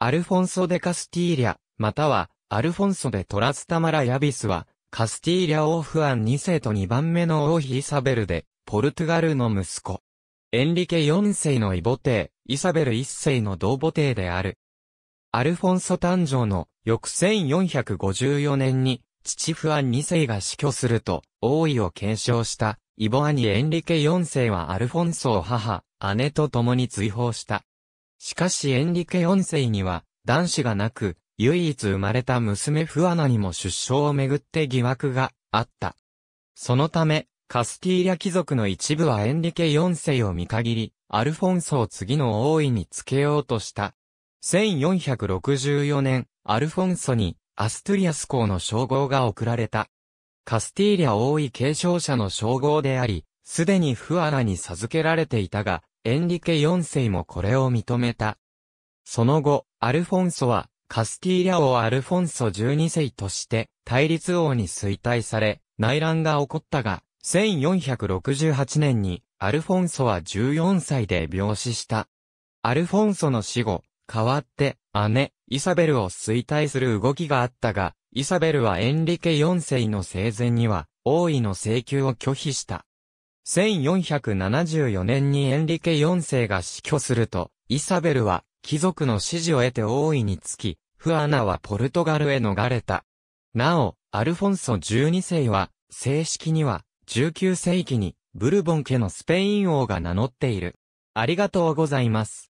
アルフォンソ・デ・カスティーリャ、または、アルフォンソ・デ・トラスタマラ・ヤビスは、カスティーリャ王フアン2世と2番目の王妃イサベルで、ポルトガルの息子。エンリケ4世の異母帝、イサベル1世の同母帝である。アルフォンソ誕生の翌1454年に、父フアン2世が死去すると、王位を継承した、異母兄エンリケ4世はアルフォンソを母、姉と共に追放した。しかしエンリケ4世には男子がなく、唯一生まれた娘フアナにも出生をめぐって疑惑があった。そのため、カスティーリャ貴族の一部はエンリケ4世を見限り、アルフォンソを次の王位につけようとした。1464年、アルフォンソにアストゥリアス公の称号が贈られた。カスティーリャ王位継承者の称号であり、すでにフアナに授けられていたが、エンリケ4世もこれを認めた。その後、アルフォンソは、カスティーリャ王アルフォンソ12世として、対立王に衰退され、内乱が起こったが、1468年に、アルフォンソは14歳で病死した。アルフォンソの死後、代わって、姉、イサベルを衰退する動きがあったが、イサベルはエンリケ4世の生前には、王位の請求を拒否した。1474年にエンリケ4世が死去すると、イサベルは貴族の支持を得て大いにつき、フアナはポルトガルへ逃れた。なお、アルフォンソ12世は、正式には、19世紀に、ブルボン家のスペイン王が名乗っている。ありがとうございます。